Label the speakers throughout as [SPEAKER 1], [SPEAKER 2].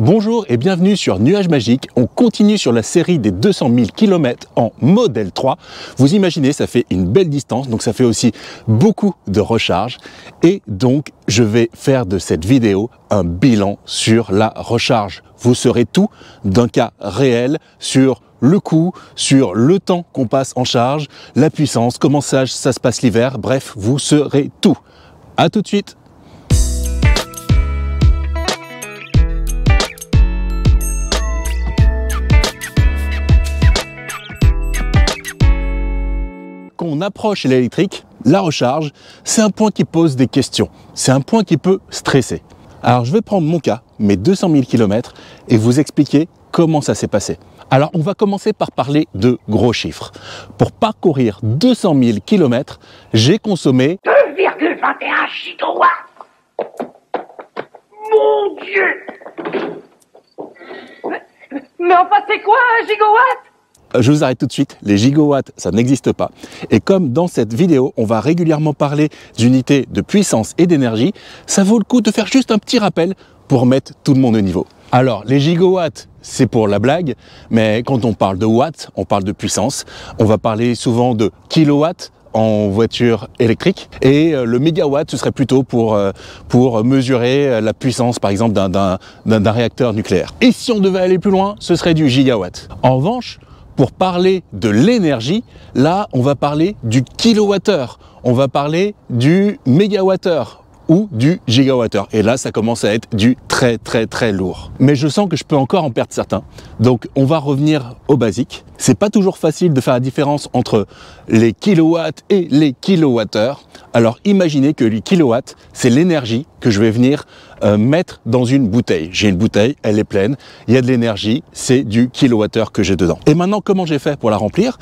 [SPEAKER 1] Bonjour et bienvenue sur Nuage Magique. On continue sur la série des 200 000 km en modèle 3. Vous imaginez, ça fait une belle distance, donc ça fait aussi beaucoup de recharge. Et donc, je vais faire de cette vidéo un bilan sur la recharge. Vous serez tout d'un cas réel sur le coût, sur le temps qu'on passe en charge, la puissance, comment ça, se passe l'hiver. Bref, vous serez tout. À tout de suite. on approche l'électrique, la recharge, c'est un point qui pose des questions. C'est un point qui peut stresser. Alors je vais prendre mon cas, mes 200 000 km, et vous expliquer comment ça s'est passé. Alors on va commencer par parler de gros chiffres. Pour parcourir 200 000 km, j'ai consommé 2,21 gigawatts. Mon Dieu Mais enfin c'est quoi un gigawatt euh, je vous arrête tout de suite, les gigawatts, ça n'existe pas. Et comme dans cette vidéo, on va régulièrement parler d'unités de puissance et d'énergie, ça vaut le coup de faire juste un petit rappel pour mettre tout le monde au niveau. Alors, les gigawatts, c'est pour la blague, mais quand on parle de watts, on parle de puissance. On va parler souvent de kilowatts, en voiture électrique et euh, le mégawatt ce serait plutôt pour euh, pour mesurer la puissance par exemple d'un réacteur nucléaire et si on devait aller plus loin ce serait du gigawatt en revanche pour parler de l'énergie, là, on va parler du kilowattheure, on va parler du mégawattheure, ou du gigawattheure. Et là, ça commence à être du très très très lourd. Mais je sens que je peux encore en perdre certains. Donc on va revenir au basique. C'est pas toujours facile de faire la différence entre les kilowatts et les kilowattheures. Alors imaginez que les kilowatts, c'est l'énergie que je vais venir euh, mettre dans une bouteille. J'ai une bouteille, elle est pleine, il y a de l'énergie, c'est du kilowattheure que j'ai dedans. Et maintenant, comment j'ai fait pour la remplir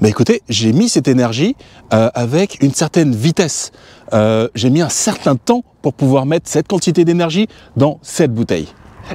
[SPEAKER 1] Ben écoutez, j'ai mis cette énergie euh, avec une certaine vitesse. Euh, j'ai mis un certain temps pour pouvoir mettre cette quantité d'énergie dans cette bouteille.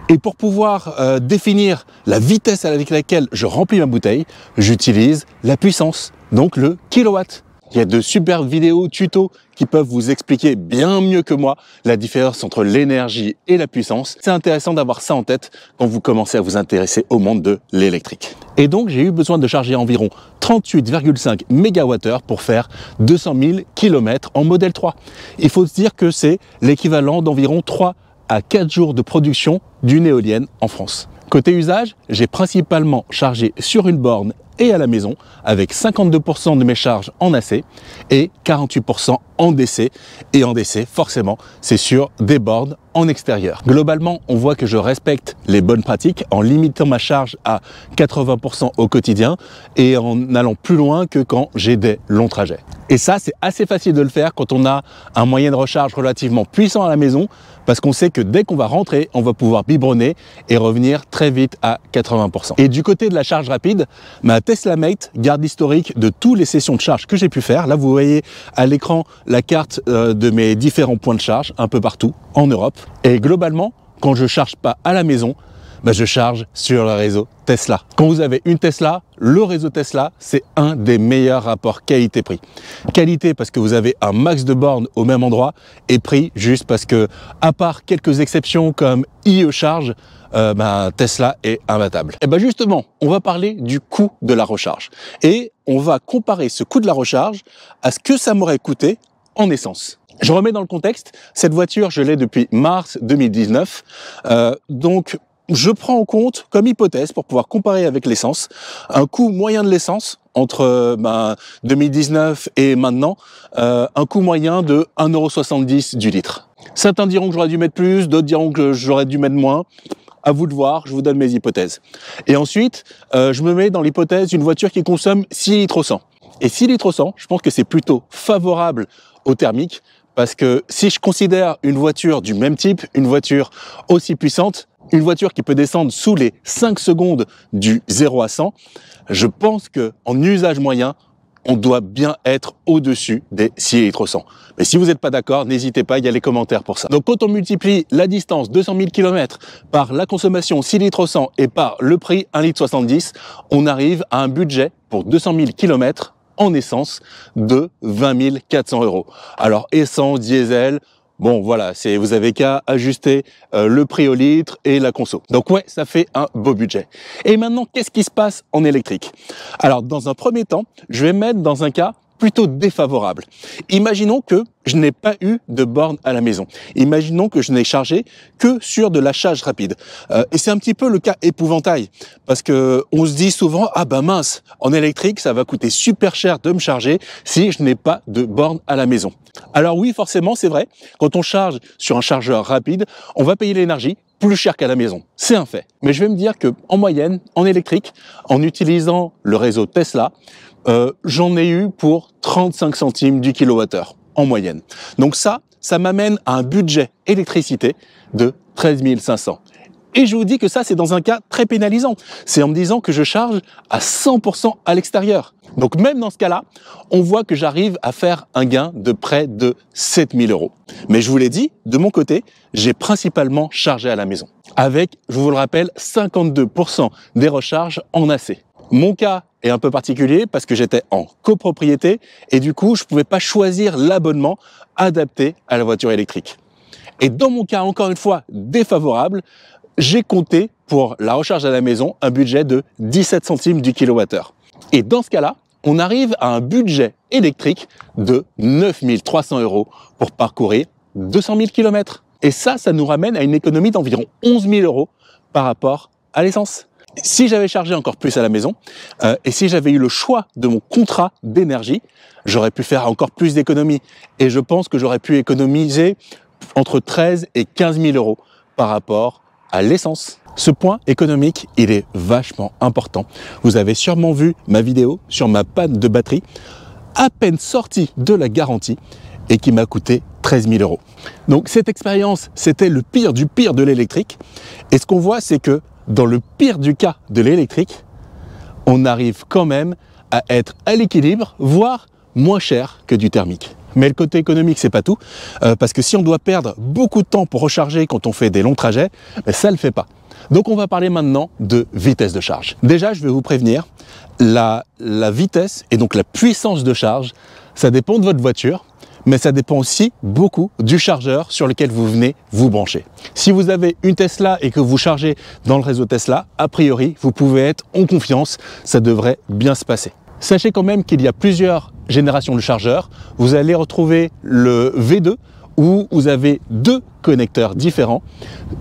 [SPEAKER 1] Et pour pouvoir euh, définir la vitesse avec laquelle je remplis ma bouteille, j'utilise la puissance, donc le kilowatt. Il y a de superbes vidéos tutos qui peuvent vous expliquer bien mieux que moi la différence entre l'énergie et la puissance. C'est intéressant d'avoir ça en tête quand vous commencez à vous intéresser au monde de l'électrique. Et donc, j'ai eu besoin de charger environ 38,5 MWh pour faire 200 000 km en modèle 3. Il faut se dire que c'est l'équivalent d'environ 3 à 4 jours de production d'une éolienne en France. Côté usage, j'ai principalement chargé sur une borne et à la maison avec 52% de mes charges en AC et 48% en DC. Et en DC, forcément, c'est sur des bornes en extérieur. Globalement, on voit que je respecte les bonnes pratiques en limitant ma charge à 80% au quotidien et en allant plus loin que quand j'ai des longs trajets. Et ça, c'est assez facile de le faire quand on a un moyen de recharge relativement puissant à la maison parce qu'on sait que dès qu'on va rentrer, on va pouvoir biberonner et revenir très vite à 80%. Et du côté de la charge rapide, ma Tesla Mate garde historique de toutes les sessions de charge que j'ai pu faire. Là, vous voyez à l'écran la carte euh, de mes différents points de charge un peu partout en Europe. Et globalement, quand je charge pas à la maison, bah, je charge sur le réseau Tesla. Quand vous avez une Tesla, le réseau Tesla, c'est un des meilleurs rapports qualité-prix. Qualité parce que vous avez un max de bornes au même endroit et prix juste parce que, à part quelques exceptions comme IE Charge, euh, bah, Tesla est imbattable. Et eh bien justement, on va parler du coût de la recharge. Et on va comparer ce coût de la recharge à ce que ça m'aurait coûté en essence. Je remets dans le contexte, cette voiture, je l'ai depuis mars 2019. Euh, donc, je prends en compte comme hypothèse pour pouvoir comparer avec l'essence un coût moyen de l'essence entre 2019 ben, et maintenant, euh, un coût moyen de 1,70€ du litre. Certains diront que j'aurais dû mettre plus, d'autres diront que j'aurais dû mettre moins. À vous de voir, je vous donne mes hypothèses. Et ensuite, euh, je me mets dans l'hypothèse d'une voiture qui consomme 6 litres au 100. Et 6 litres au 100, je pense que c'est plutôt favorable au thermique parce que si je considère une voiture du même type, une voiture aussi puissante, une voiture qui peut descendre sous les 5 secondes du 0 à 100, je pense que en usage moyen, on doit bien être au-dessus des 6 litres 100. Mais si vous n'êtes pas d'accord, n'hésitez pas, il y a les commentaires pour ça. Donc quand on multiplie la distance 200 000 km par la consommation 6 litres 100 et par le prix 1 litre 70, on arrive à un budget pour 200 000 km en essence de 20 400 euros. Alors essence, diesel, Bon, voilà, c'est vous avez qu'à ajuster euh, le prix au litre et la conso. Donc ouais, ça fait un beau budget. Et maintenant, qu'est-ce qui se passe en électrique Alors, dans un premier temps, je vais mettre dans un cas plutôt défavorable. Imaginons que je n'ai pas eu de borne à la maison. Imaginons que je n'ai chargé que sur de la charge rapide. Euh, et c'est un petit peu le cas épouvantail parce que on se dit souvent ah bah mince, en électrique ça va coûter super cher de me charger si je n'ai pas de borne à la maison. Alors oui, forcément, c'est vrai. Quand on charge sur un chargeur rapide, on va payer l'énergie plus cher qu'à la maison. C'est un fait. Mais je vais me dire que en moyenne, en électrique, en utilisant le réseau Tesla, euh, j'en ai eu pour 35 centimes du kilowattheure en moyenne. Donc ça, ça m'amène à un budget électricité de 13 500. Et je vous dis que ça, c'est dans un cas très pénalisant. C'est en me disant que je charge à 100% à l'extérieur. Donc même dans ce cas-là, on voit que j'arrive à faire un gain de près de 7000 euros. Mais je vous l'ai dit, de mon côté, j'ai principalement chargé à la maison. Avec, je vous le rappelle, 52% des recharges en AC. Mon cas est un peu particulier parce que j'étais en copropriété et du coup, je ne pouvais pas choisir l'abonnement adapté à la voiture électrique. Et dans mon cas, encore une fois, défavorable, j'ai compté pour la recharge à la maison un budget de 17 centimes du kilowattheure. Et dans ce cas-là, on arrive à un budget électrique de 9300 euros pour parcourir 200 000 km. Et ça, ça nous ramène à une économie d'environ 11 000 euros par rapport à l'essence si j'avais chargé encore plus à la maison, euh, et si j'avais eu le choix de mon contrat d'énergie, j'aurais pu faire encore plus d'économies. Et je pense que j'aurais pu économiser entre 13 et 15 000 euros par rapport à l'essence. Ce point économique, il est vachement important. Vous avez sûrement vu ma vidéo sur ma panne de batterie, à peine sortie de la garantie, et qui m'a coûté 13 000 euros. Donc cette expérience, c'était le pire du pire de l'électrique. Et ce qu'on voit, c'est que dans le pire du cas de l'électrique, on arrive quand même à être à l'équilibre, voire moins cher que du thermique. Mais le côté économique, c'est pas tout, euh, parce que si on doit perdre beaucoup de temps pour recharger quand on fait des longs trajets, ça ben, ça le fait pas. Donc on va parler maintenant de vitesse de charge. Déjà, je vais vous prévenir, la vitesse et donc la puissance de charge, ça dépend de votre voiture, mais ça dépend aussi beaucoup du chargeur sur lequel vous venez vous brancher. Si vous avez une Tesla et que vous chargez dans le réseau Tesla, a priori, vous pouvez être en confiance, ça devrait bien se passer. Sachez quand même qu'il y a plusieurs générations de chargeurs. Vous allez retrouver le V2 où vous avez deux connecteurs différents.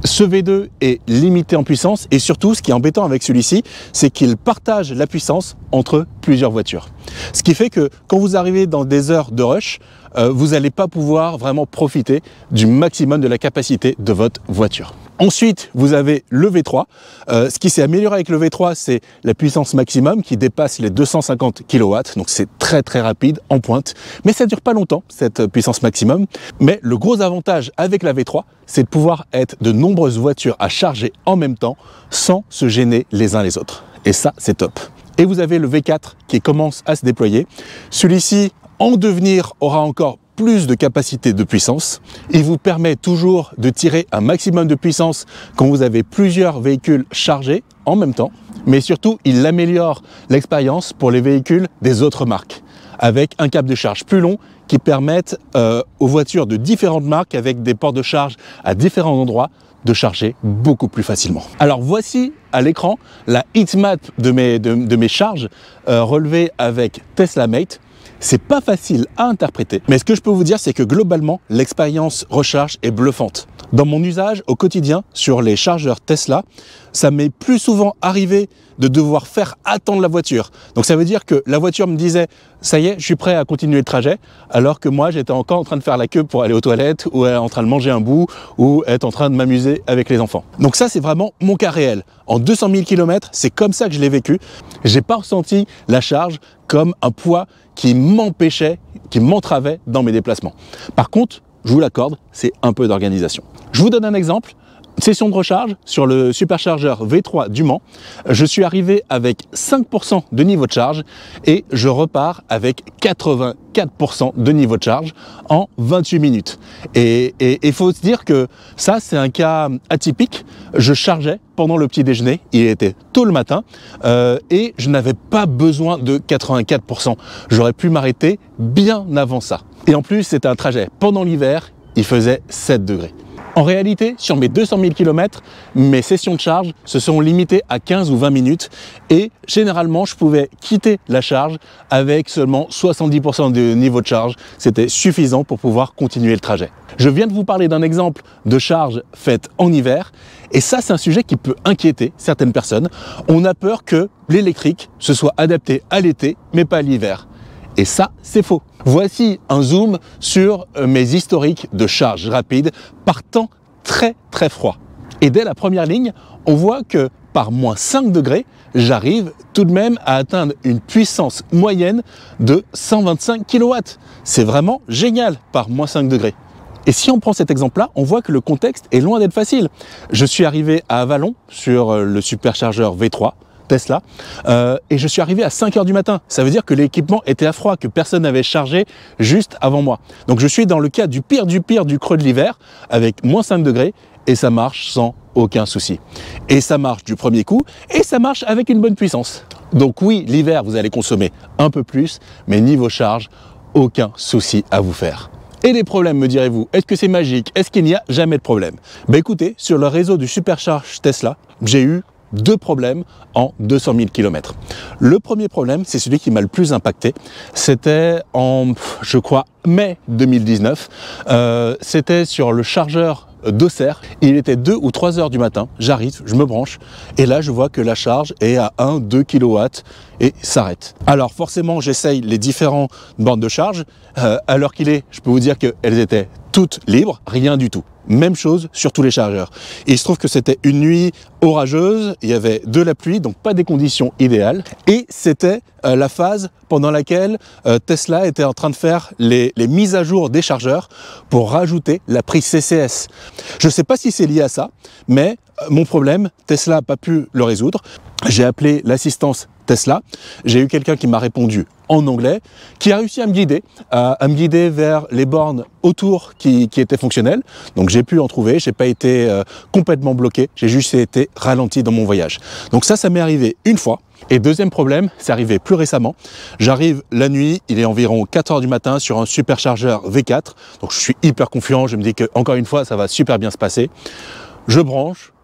[SPEAKER 1] Ce V2 est limité en puissance et surtout, ce qui est embêtant avec celui-ci, c'est qu'il partage la puissance entre plusieurs voitures. Ce qui fait que quand vous arrivez dans des heures de rush, euh, vous n'allez pas pouvoir vraiment profiter du maximum de la capacité de votre voiture. Ensuite, vous avez le V3. Euh, ce qui s'est amélioré avec le V3, c'est la puissance maximum qui dépasse les 250 kW. Donc c'est très très rapide, en pointe. Mais ça ne dure pas longtemps, cette euh, puissance maximum. Mais le gros avantage avec la V3, c'est de pouvoir être de nombreuses voitures à charger en même temps sans se gêner les uns les autres. Et ça, c'est top. Et vous avez le V4 qui commence à se déployer. Celui-ci, en devenir, aura encore plus de capacité de puissance. Il vous permet toujours de tirer un maximum de puissance quand vous avez plusieurs véhicules chargés en même temps. Mais surtout, il améliore l'expérience pour les véhicules des autres marques avec un câble de charge plus long qui permettent euh, aux voitures de différentes marques avec des ports de charge à différents endroits de charger beaucoup plus facilement. Alors voici à l'écran la Map de mes, de, mes charges euh, relevées avec Tesla Mate c'est pas facile à interpréter, mais ce que je peux vous dire, c'est que globalement, l'expérience recharge est bluffante. Dans mon usage au quotidien sur les chargeurs Tesla, ça m'est plus souvent arrivé de devoir faire attendre la voiture. Donc ça veut dire que la voiture me disait ça y est, je suis prêt à continuer le trajet, alors que moi j'étais encore en train de faire la queue pour aller aux toilettes ou en train de manger un bout ou être en train de m'amuser avec les enfants. Donc ça c'est vraiment mon cas réel. En 200 000 km, c'est comme ça que je l'ai vécu. J'ai pas ressenti la charge comme un poids qui m'empêchait, qui m'entravait dans mes déplacements. Par contre, je vous l'accorde, c'est un peu d'organisation. Je vous donne un exemple. Session de recharge sur le superchargeur V3 du Mans. Je suis arrivé avec 5% de niveau de charge et je repars avec 84% de niveau de charge en 28 minutes. Et il faut se dire que ça, c'est un cas atypique. Je chargeais pendant le petit déjeuner, il était tôt le matin, euh, et je n'avais pas besoin de 84%. J'aurais pu m'arrêter bien avant ça. Et en plus, c'était un trajet pendant l'hiver, il faisait 7 degrés. En réalité, sur mes 200 000 km, mes sessions de charge se sont limitées à 15 ou 20 minutes et généralement, je pouvais quitter la charge avec seulement 70% de niveau de charge. C'était suffisant pour pouvoir continuer le trajet. Je viens de vous parler d'un exemple de charge faite en hiver et ça, c'est un sujet qui peut inquiéter certaines personnes. On a peur que l'électrique se soit adapté à l'été mais pas à l'hiver. Et ça, c'est faux. Voici un zoom sur euh, mes historiques de charge rapide par temps très très froid. Et dès la première ligne, on voit que par moins 5 degrés, j'arrive tout de même à atteindre une puissance moyenne de 125 kW. C'est vraiment génial par moins 5 degrés. Et si on prend cet exemple-là, on voit que le contexte est loin d'être facile. Je suis arrivé à Avalon sur euh, le superchargeur V3. Tesla. Euh, et je suis arrivé à 5 heures du matin. Ça veut dire que l'équipement était à froid, que personne n'avait chargé juste avant moi. Donc je suis dans le cas du pire du pire du creux de l'hiver, avec moins 5 degrés, et ça marche sans aucun souci. Et ça marche du premier coup, et ça marche avec une bonne puissance. Donc oui, l'hiver, vous allez consommer un peu plus, mais niveau charge, aucun souci à vous faire. Et les problèmes, me direz-vous, est-ce que c'est magique Est-ce qu'il n'y a jamais de problème Bah écoutez, sur le réseau du Supercharge Tesla, j'ai eu deux problèmes en 200 000 km. Le premier problème, c'est celui qui m'a le plus impacté. C'était en, je crois, mai 2019. Euh, c'était sur le chargeur d'Auxerre. Il était 2 ou 3 heures du matin. J'arrive, je me branche. Et là, je vois que la charge est à 1, 2 kW et s'arrête. Alors, forcément, j'essaye les différentes bandes de charge. Euh, alors qu'il est, je peux vous dire qu'elles étaient toutes libres, rien du tout. Même chose sur tous les chargeurs. il se trouve que c'était une nuit orageuse, il y avait de la pluie, donc pas des conditions idéales. Et c'était euh, la phase pendant laquelle euh, Tesla était en train de faire les, mises à jour des chargeurs pour rajouter la prise CCS. Je ne sais pas si c'est lié à ça, mais euh, mon problème, Tesla n'a pas pu le résoudre. J'ai appelé l'assistance cela j'ai eu quelqu'un qui m'a répondu en anglais, qui a réussi à me guider, à me guider vers les bornes autour qui, étaient fonctionnelles. Donc j'ai pu en trouver, j'ai pas été euh, complètement bloqué, j'ai juste été ralenti dans mon voyage. Donc ça, ça m'est arrivé une fois. Et deuxième problème, c'est arrivé plus récemment. J'arrive la nuit, il est environ 4 heures du matin sur un superchargeur V4. Donc je suis hyper confiant, je me dis que encore une fois, ça va super bien se passer. Je branche,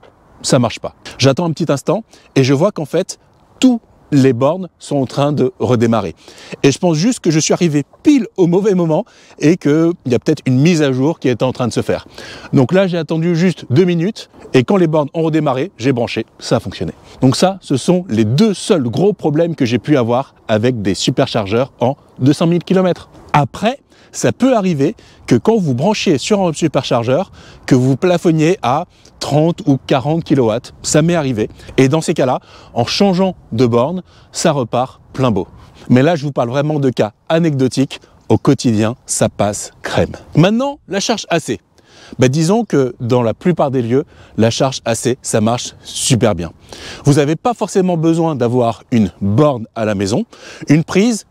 [SPEAKER 1] ça marche pas. J'attends un petit instant et je vois qu'en fait, tout les bornes sont en train de redémarrer. Et je pense juste que je suis arrivé pile au mauvais moment et qu'il y a peut-être une mise à jour qui est en train de se faire. Donc là, j'ai attendu juste deux minutes et quand les bornes ont redémarré, j'ai branché, ça a fonctionné. Donc ça, ce sont les deux seuls gros problèmes que j'ai pu avoir avec des superchargeurs en 200 000 km. Après, ça peut arriver que quand vous branchez sur un superchargeur, que vous plafonniez à 30 ou 40 kW. Ça m'est arrivé. Et dans ces cas-là, en changeant de borne, ça repart plein beau. Mais là, je vous parle vraiment de cas anecdotiques. Au quotidien, ça passe crème. Maintenant, la charge AC. Bah, disons que dans la plupart des lieux, la charge AC, ça marche super bien. Vous n'avez pas forcément besoin d'avoir une borne à la maison, une prise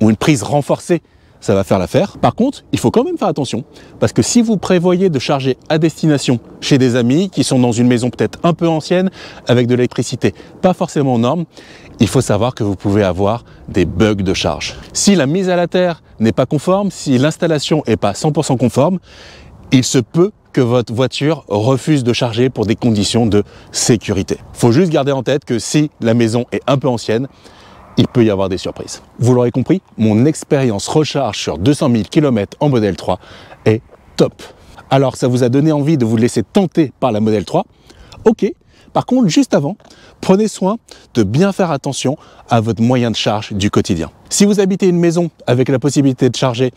[SPEAKER 1] ou une prise renforcée ça va faire l'affaire. Par contre, il faut quand même faire attention, parce que si vous prévoyez de charger à destination chez des amis qui sont dans une maison peut-être un peu ancienne, avec de l'électricité pas forcément norme, il faut savoir que vous pouvez avoir des bugs de charge. Si la mise à la terre n'est pas conforme, si l'installation n'est pas 100% conforme, il se peut que votre voiture refuse de charger pour des conditions de sécurité. Faut juste garder en tête que si la maison est un peu ancienne, il peut y avoir des surprises. Vous l'aurez compris, mon expérience recharge sur 200 000 km en modèle 3 est top. Alors ça vous a donné envie de vous laisser tenter par la modèle 3 Ok, par contre, juste avant, prenez soin de bien faire attention à votre moyen de charge du quotidien. Si vous habitez une maison avec la possibilité de charger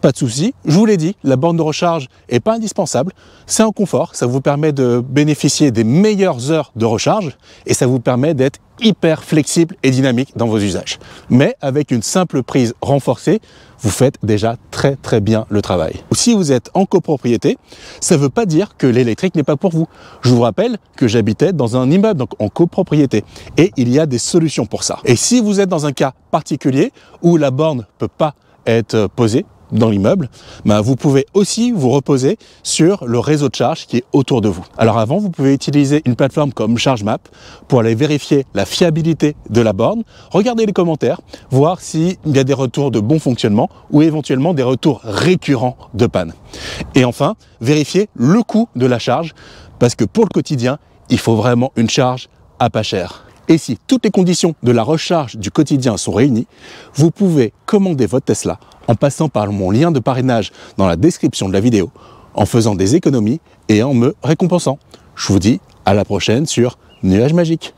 [SPEAKER 1] pas de souci. Je vous l'ai dit, la borne de recharge est pas indispensable. C'est un confort, ça vous permet de bénéficier des meilleures heures de recharge et ça vous permet d'être hyper flexible et dynamique dans vos usages. Mais avec une simple prise renforcée, vous faites déjà très très bien le travail. Si vous êtes en copropriété, ça ne veut pas dire que l'électrique n'est pas pour vous. Je vous rappelle que j'habitais dans un immeuble, donc en copropriété, et il y a des solutions pour ça. Et si vous êtes dans un cas particulier où la borne ne peut pas être posée, dans l'immeuble, bah, vous pouvez aussi vous reposer sur le réseau de charge qui est autour de vous. Alors avant, vous pouvez utiliser une plateforme comme ChargeMap pour aller vérifier la fiabilité de la borne, regarder les commentaires, voir s'il y a des retours de bon fonctionnement ou éventuellement des retours récurrents de panne. Et enfin, vérifier le coût de la charge parce que pour le quotidien, il faut vraiment une charge à pas cher. Et si toutes les conditions de la recharge du quotidien sont réunies, vous pouvez commander votre Tesla en passant par mon lien de parrainage dans la description de la vidéo, en faisant des économies et en me récompensant. Je vous dis à la prochaine sur Nuage Magique.